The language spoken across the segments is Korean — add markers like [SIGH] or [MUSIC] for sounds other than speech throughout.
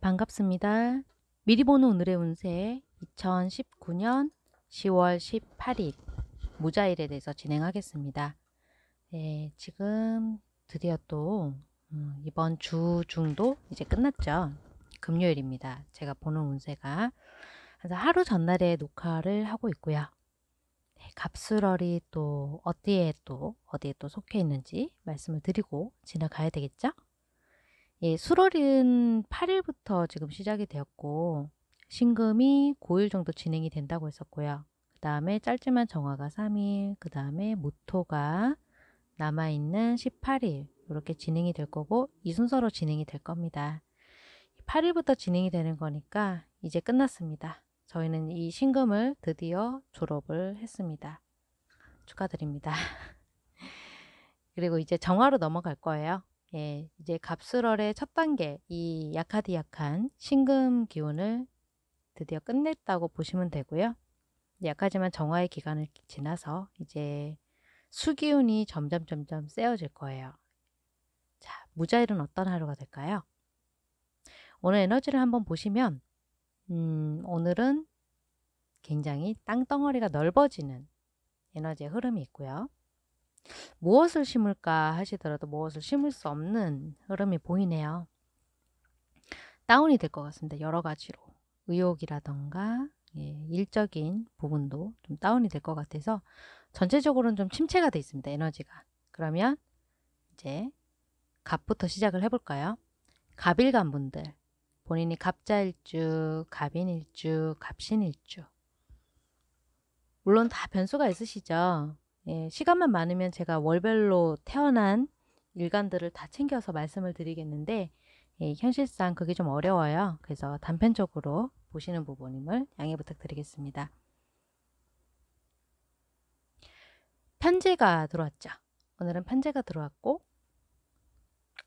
반갑습니다. 미리 보는 오늘의 운세 2019년 10월 18일 모자일에 대해서 진행하겠습니다. 네, 지금 드디어 또 음, 이번 주 중도 이제 끝났죠. 금요일입니다. 제가 보는 운세가 그래서 하루 전날에 녹화를 하고 있고요. 네, 갑수럴이 또 어디에 또 어디에 또 속해 있는지 말씀을 드리고 지나가야 되겠죠? 예, 수월은 8일부터 지금 시작이 되었고 신금이 9일 정도 진행이 된다고 했었고요. 그 다음에 짧지만 정화가 3일, 그 다음에 무토가 남아있는 18일 이렇게 진행이 될 거고 이 순서로 진행이 될 겁니다. 8일부터 진행이 되는 거니까 이제 끝났습니다. 저희는 이 신금을 드디어 졸업을 했습니다. 축하드립니다. [LAUGHS] 그리고 이제 정화로 넘어갈 거예요. 예, 이제 갑술월의 첫 단계, 이 약하디약한 신금 기운을 드디어 끝냈다고 보시면 되고요. 약하지만 정화의 기간을 지나서 이제 수기운이 점점 점점 세어질 거예요. 자, 무자일은 어떤 하루가 될까요? 오늘 에너지를 한번 보시면 음, 오늘은 굉장히 땅덩어리가 넓어지는 에너지의 흐름이 있고요. 무엇을 심을까 하시더라도 무엇을 심을 수 없는 흐름이 보이네요. 다운이 될 것 같습니다. 여러 가지로. 의욕이라던가 예, 일적인 부분도 좀 다운이 될 것 같아서 전체적으로는 좀 침체가 돼 있습니다. 에너지가. 그러면 이제 갑부터 시작을 해볼까요? 갑일간 분들 본인이 갑자일주, 갑인일주, 갑신일주 물론 다 변수가 있으시죠. 예, 시간만 많으면 제가 월별로 태어난 일간들을 다 챙겨서 말씀을 드리겠는데 예, 현실상 그게 좀 어려워요. 그래서 단편적으로 보시는 부분임을 양해 부탁드리겠습니다. 편제가 들어왔죠. 오늘은 편제가 들어왔고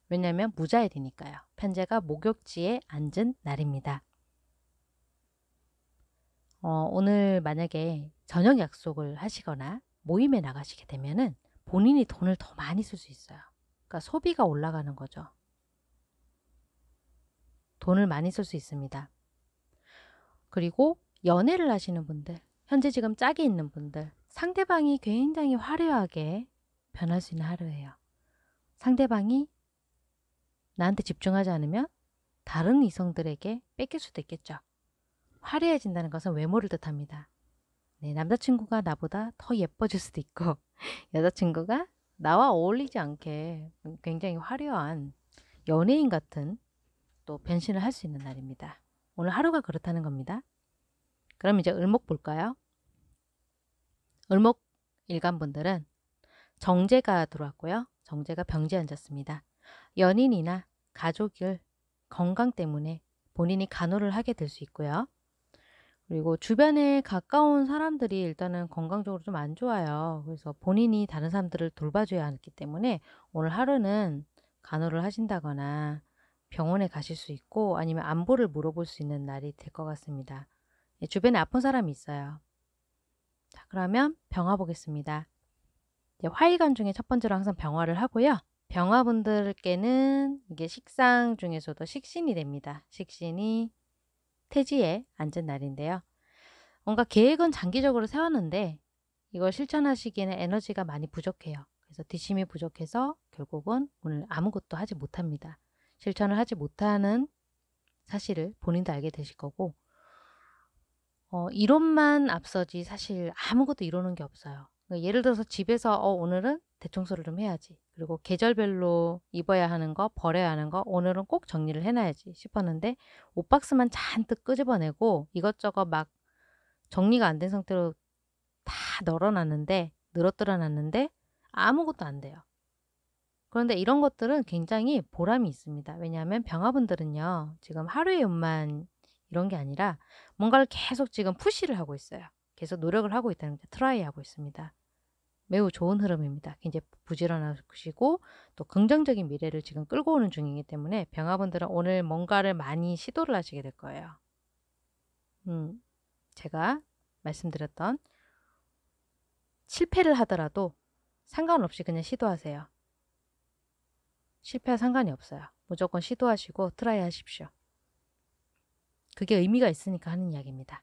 왜냐하면 무자일이니까요. 편제가 목욕지에 앉은 날입니다. 어, 오늘 만약에 저녁 약속을 하시거나 모임에 나가시게 되면은 본인이 돈을 더 많이 쓸 수 있어요. 그러니까 소비가 올라가는 거죠. 돈을 많이 쓸 수 있습니다. 그리고 연애를 하시는 분들, 현재 지금 짝이 있는 분들, 상대방이 굉장히 화려하게 변할 수 있는 하루예요. 상대방이 나한테 집중하지 않으면 다른 이성들에게 뺏길 수도 있겠죠. 화려해진다는 것은 외모를 뜻합니다. 네, 남자친구가 나보다 더 예뻐질 수도 있고 [LAUGHS] 여자친구가 나와 어울리지 않게 굉장히 화려한 연예인 같은 또 변신을 할 수 있는 날입니다. 오늘 하루가 그렇다는 겁니다. 그럼 이제 을목 볼까요? 을목 일간분들은 정제가 들어왔고요. 정제가 병지에 앉았습니다. 연인이나 가족을 건강 때문에 본인이 간호를 하게 될 수 있고요. 그리고 주변에 가까운 사람들이 일단은 건강적으로 좀 안 좋아요. 그래서 본인이 다른 사람들을 돌봐줘야 하기 때문에 오늘 하루는 간호를 하신다거나 병원에 가실 수 있고 아니면 안보를 물어볼 수 있는 날이 될 것 같습니다. 예, 주변에 아픈 사람이 있어요. 자, 그러면 병화 보겠습니다. 이제 화일간 중에 첫 번째로 항상 병화를 하고요. 병화분들께는 이게 식상 중에서도 식신이 됩니다. 식신이 태지에 앉은 날인데요. 뭔가 계획은 장기적으로 세웠는데 이걸 실천하시기에는 에너지가 많이 부족해요. 그래서 뒷심이 부족해서 결국은 오늘 아무것도 하지 못합니다. 실천을 하지 못하는 사실을 본인도 알게 되실 거고 어, 이론만 앞서지 사실 아무것도 이루는 게 없어요. 그러니까 예를 들어서 집에서 어, 오늘은 대청소를 좀 해야지. 그리고 계절별로 입어야 하는 거, 버려야 하는 거 오늘은 꼭 정리를 해놔야지 싶었는데 옷박스만 잔뜩 끄집어내고 이것저것 막 정리가 안 된 상태로 다 널어놨는데 늘어뜨려놨는데 아무것도 안 돼요. 그런데 이런 것들은 굉장히 보람이 있습니다. 왜냐하면 병화분들은요. 지금 하루의 음만 이런 게 아니라 뭔가를 계속 지금 푸시를 하고 있어요. 계속 노력을 하고 있다는 게 트라이 하고 있습니다. 매우 좋은 흐름입니다. 굉장히 부지런하시고 또 긍정적인 미래를 지금 끌고 오는 중이기 때문에 병화분들은 오늘 뭔가를 많이 시도를 하시게 될 거예요. 음, 제가 말씀드렸던 실패를 하더라도 상관없이 그냥 시도하세요. 실패와 상관이 없어요. 무조건 시도하시고 트라이 하십시오. 그게 의미가 있으니까 하는 이야기입니다.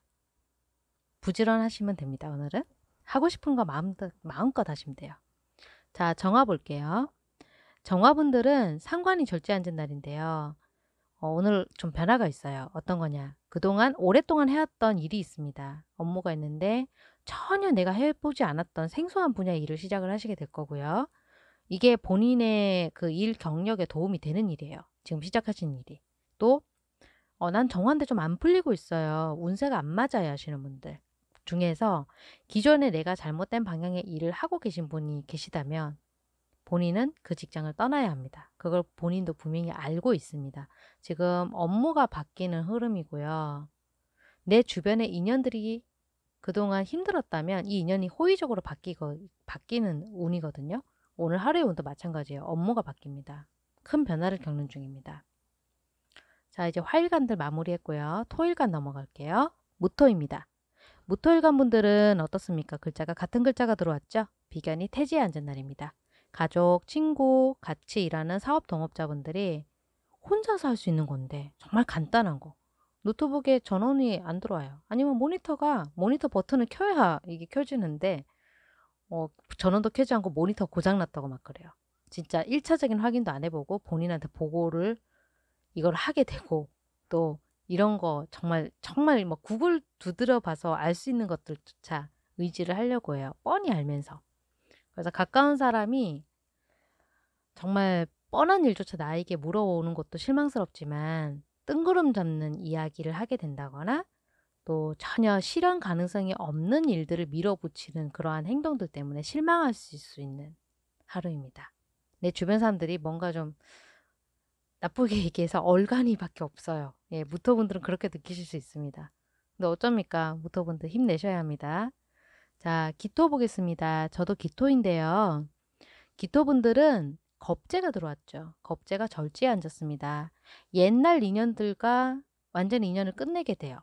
부지런하시면 됩니다, 오늘은. 하고 싶은 거 마음껏, 마음껏 하시면 돼요. 자, 정화 볼게요. 정화분들은 상관이 절제 앉은 날인데요. 어, 오늘 좀 변화가 있어요. 어떤 거냐. 그동안 오랫동안 해왔던 일이 있습니다. 업무가 있는데 전혀 내가 해보지 않았던 생소한 분야 의 일을 시작을 하시게 될 거고요. 이게 본인의 그 일 경력에 도움이 되는 일이에요. 지금 시작하신 일이. 또, 어, 난 정화인데 좀 안 풀리고 있어요. 운세가 안 맞아요 하시는 분들. 중에서 기존에 내가 잘못된 방향의 일을 하고 계신 분이 계시다면 본인은 그 직장을 떠나야 합니다. 그걸 본인도 분명히 알고 있습니다. 지금 업무가 바뀌는 흐름이고요. 내 주변의 인연들이 그동안 힘들었다면 이 인연이 호의적으로 바뀌고, 바뀌는 운이거든요. 오늘 하루의 운도 마찬가지예요. 업무가 바뀝니다. 큰 변화를 겪는 중입니다. 자, 이제 화일간들 마무리했고요. 토일간 넘어갈게요. 무토입니다. 무토일간 분들은 어떻습니까? 글자가 같은 글자가 들어왔죠? 비견이 태지에 앉은 날입니다. 가족, 친구, 같이 일하는 사업 동업자분들이 혼자서 할 수 있는 건데 정말 간단한 거. 노트북에 전원이 안 들어와요. 아니면 모니터가 모니터 버튼을 켜야 이게 켜지는데 어, 전원도 켜지 않고 모니터 고장났다고 막 그래요. 진짜 일차적인 확인도 안 해보고 본인한테 보고를 이걸 하게 되고 또 이런 거 정말 정말 뭐 구글 두드려 봐서 알 수 있는 것들조차 의지를 하려고 해요. 뻔히 알면서. 그래서 가까운 사람이 정말 뻔한 일조차 나에게 물어오는 것도 실망스럽지만 뜬구름 잡는 이야기를 하게 된다거나 또 전혀 실현 가능성이 없는 일들을 밀어붙이는 그러한 행동들 때문에 실망할 수 있는 하루입니다. 내 주변 사람들이 뭔가 좀 나쁘게 [LAUGHS] 얘기해서 얼간이밖에 없어요. 예, 무토분들은 그렇게 느끼실 수 있습니다. 근데 어쩝니까? 무토분들 힘내셔야 합니다. 자, 기토 보겠습니다. 저도 기토인데요. 기토분들은 겁재가 들어왔죠. 겁재가 절지에 앉았습니다. 옛날 인연들과 완전 인연을 끝내게 돼요.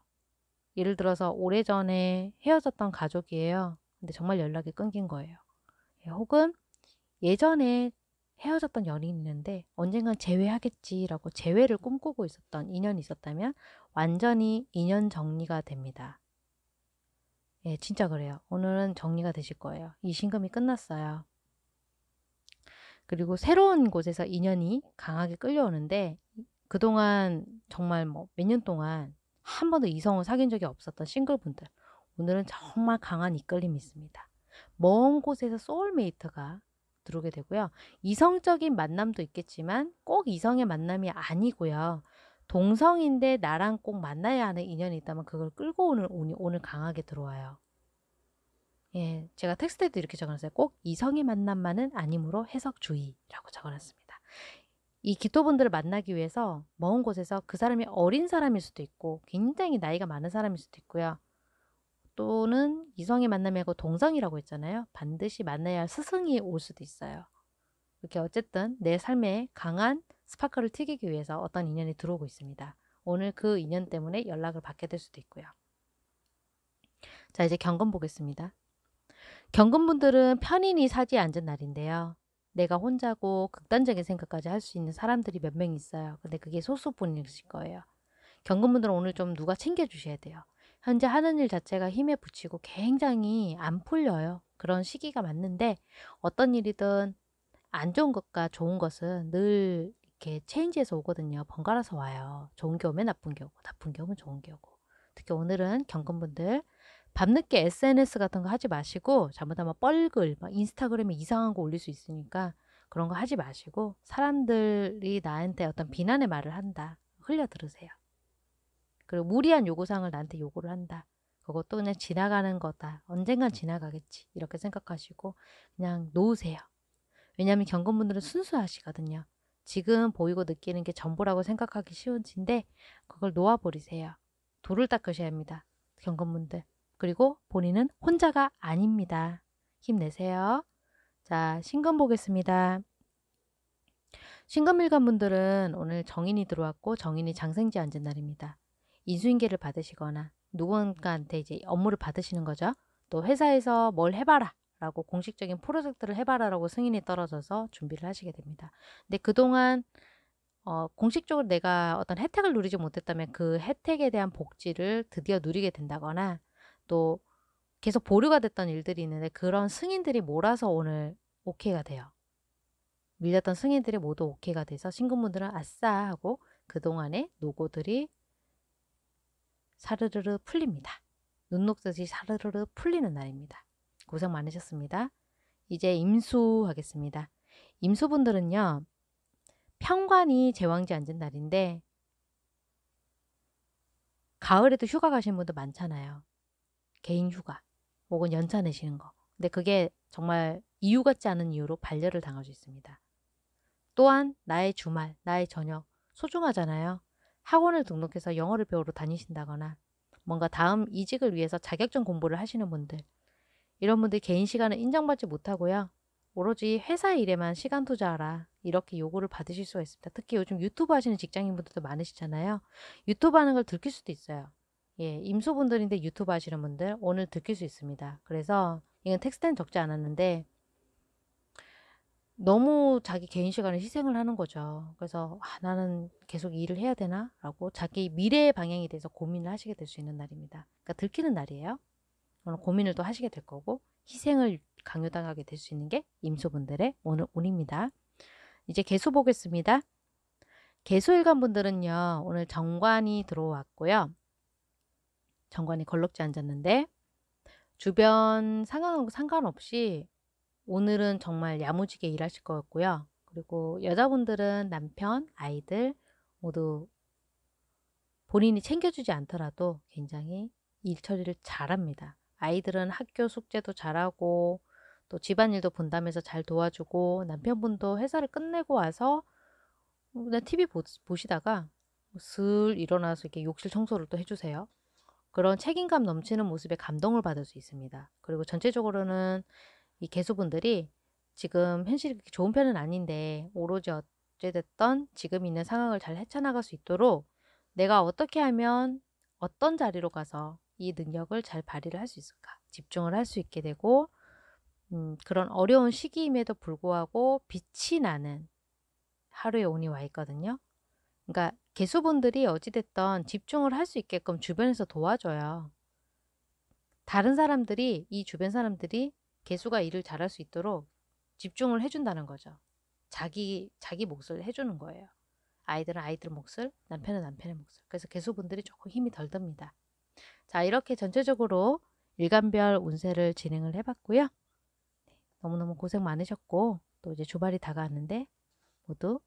예를 들어서 오래전에 헤어졌던 가족이에요. 근데 정말 연락이 끊긴 거예요. 예, 혹은 예전에 헤어졌던 연인이 있는데 언젠간 재회하겠지라고 재회를 꿈꾸고 있었던 인연이 있었다면 완전히 인연 정리가 됩니다. 예, 진짜 그래요. 오늘은 정리가 되실 거예요. 이 신금이 끝났어요. 그리고 새로운 곳에서 인연이 강하게 끌려오는데 그동안 정말 뭐 몇 년 동안 한 번도 이성을 사귄 적이 없었던 싱글분들 오늘은 정말 강한 이끌림이 있습니다. 먼 곳에서 소울메이트가 들어오게 되고요. 이성적인 만남도 있겠지만 꼭 이성의 만남이 아니고요. 동성인데 나랑 꼭 만나야 하는 인연이 있다면 그걸 끌고 오는 운이 오늘 강하게 들어와요. 예, 제가 텍스트에도 이렇게 적어놨어요. 꼭 이성의 만남만은 아니므로 해석 주의라고 적어놨습니다. 이 기토분들을 만나기 위해서 먼 곳에서 그 사람이 어린 사람일 수도 있고 굉장히 나이가 많은 사람일 수도 있고요. 또는 이성의 만남이 고 동성이라고 했잖아요. 반드시 만나야 할 스승이 올 수도 있어요. 이렇게 어쨌든 내 삶에 강한 스파크를 튀기기 위해서 어떤 인연이 들어오고 있습니다. 오늘 그 인연 때문에 연락을 받게 될 수도 있고요. 자, 이제 경건 보겠습니다. 경건분들은 편인이 사지에 앉은 날인데요. 내가 혼자고 극단적인 생각까지 할 수 있는 사람들이 몇 명 있어요. 근데 그게 소수뿐이실 거예요. 경건분들은 오늘 좀 누가 챙겨주셔야 돼요. 현재 하는 일 자체가 힘에 붙이고 굉장히 안 풀려요. 그런 시기가 맞는데 어떤 일이든 안 좋은 것과 좋은 것은 늘 이렇게 체인지해서 오거든요. 번갈아서 와요. 좋은 게 오면 나쁜 게 오고 나쁜 게 오면 좋은 게 오고 특히 오늘은 경건분들 밤늦게 SNS 같은 거 하지 마시고 잘못하면 뻘글 막 인스타그램에 이상한 거 올릴 수 있으니까 그런 거 하지 마시고 사람들이 나한테 어떤 비난의 말을 한다. 흘려 들으세요. 그리고 무리한 요구사항을 나한테 요구를 한다. 그것도 그냥 지나가는 거다. 언젠간 지나가겠지. 이렇게 생각하시고 그냥 놓으세요. 왜냐하면 경건분들은 순수하시거든요. 지금 보이고 느끼는 게 전부라고 생각하기 쉬운데 그걸 놓아버리세요. 돌을 닦으셔야 합니다. 경건분들. 그리고 본인은 혼자가 아닙니다. 힘내세요. 자, 신금 보겠습니다. 신금일간 분들은 오늘 정인이 들어왔고 정인이 장생지 앉은 날입니다. 인수인계를 받으시거나 누군가한테 이제 업무를 받으시는 거죠. 또 회사에서 뭘 해봐라 라고 공식적인 프로젝트를 해봐라 라고 승인이 떨어져서 준비를 하시게 됩니다. 근데 그동안 어, 공식적으로 내가 어떤 혜택을 누리지 못했다면 그 혜택에 대한 복지를 드디어 누리게 된다거나 또 계속 보류가 됐던 일들이 있는데 그런 승인들이 몰아서 오늘 오케이가 돼요. 밀렸던 승인들이 모두 오케이가 돼서 신군분들은 아싸 하고 그동안의 노고들이 사르르르 풀립니다. 눈 녹듯이 사르르르 풀리는 날입니다. 고생 많으셨습니다. 이제 임수 하겠습니다. 임수분들은요. 평관이 제왕지 앉은 날인데 가을에도 휴가 가시는 분들 많잖아요. 개인 휴가 혹은 연차 내시는 거. 근데 그게 정말 이유 같지 않은 이유로 반려를 당할 수 있습니다. 또한 나의 주말, 나의 저녁 소중하잖아요. 학원을 등록해서 영어를 배우러 다니신다거나 뭔가 다음 이직을 위해서 자격증 공부를 하시는 분들 이런 분들 개인 시간을 인정받지 못하고요. 오로지 회사 일에만 시간 투자하라 이렇게 요구를 받으실 수가 있습니다. 특히 요즘 유튜브 하시는 직장인분들도 많으시잖아요. 유튜브 하는 걸 들킬 수도 있어요. 예, 임수분들인데 유튜브 하시는 분들 오늘 들킬 수 있습니다. 그래서 이건 텍스트는 적지 않았는데 너무 자기 개인 시간을 희생을 하는 거죠. 그래서 아, 나는 계속 일을 해야 되나라고 자기 미래의 방향에 대해서 고민을 하시게 될 수 있는 날입니다. 그러니까 들키는 날이에요. 오늘 고민을 또 하시게 될 거고 희생을 강요당하게 될 수 있는 게임수분들의 오늘 운입니다. 이제 개수 보겠습니다. 개수일간 분들은요. 오늘 정관이 들어왔고요. 정관이 걸럭지 앉았는데 주변 상관, 상관없이 오늘은 정말 야무지게 일하실 것 같고요. 그리고 여자분들은 남편, 아이들 모두 본인이 챙겨주지 않더라도 굉장히 일 처리를 잘합니다. 아이들은 학교 숙제도 잘하고 또 집안일도 분담해서 잘 도와주고 남편분도 회사를 끝내고 와서 TV 보시다가 슬 뭐 일어나서 이렇게 욕실 청소를 또 해주세요. 그런 책임감 넘치는 모습에 감동을 받을 수 있습니다. 그리고 전체적으로는 이 개수분들이 지금 현실이 그렇게 좋은 편은 아닌데 오로지 어찌됐던 지금 있는 상황을 잘 헤쳐나갈 수 있도록 내가 어떻게 하면 어떤 자리로 가서 이 능력을 잘 발휘를 할 수 있을까 집중을 할 수 있게 되고 음, 그런 어려운 시기임에도 불구하고 빛이 나는 하루에 운이 와 있거든요. 그러니까 개수분들이 어찌됐던 집중을 할 수 있게끔 주변에서 도와줘요. 다른 사람들이 이 주변 사람들이 개수가 일을 잘할 수 있도록 집중을 해준다는 거죠. 자기 자기 몫을 해주는 거예요. 아이들은 아이들 몫을, 남편은 남편의 몫을. 그래서 개수분들이 조금 힘이 덜 듭니다. 자, 이렇게 전체적으로 일간별 운세를 진행을 해봤고요. 네, 너무너무 고생 많으셨고 또 이제 주말이 다가왔는데 모두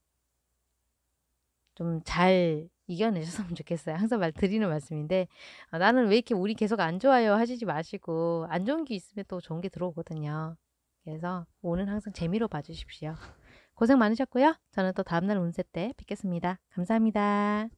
좀잘 이겨내셨으면 좋겠어요. 항상 말 드리는 말씀인데 아, 나는 왜 이렇게 우리 계속 안 좋아요 하시지 마시고 안 좋은 게 있으면 또 좋은 게 들어오거든요. 그래서 오늘 항상 재미로 봐주십시오. 고생 많으셨고요. 저는 또 다음날 운세 때 뵙겠습니다. 감사합니다.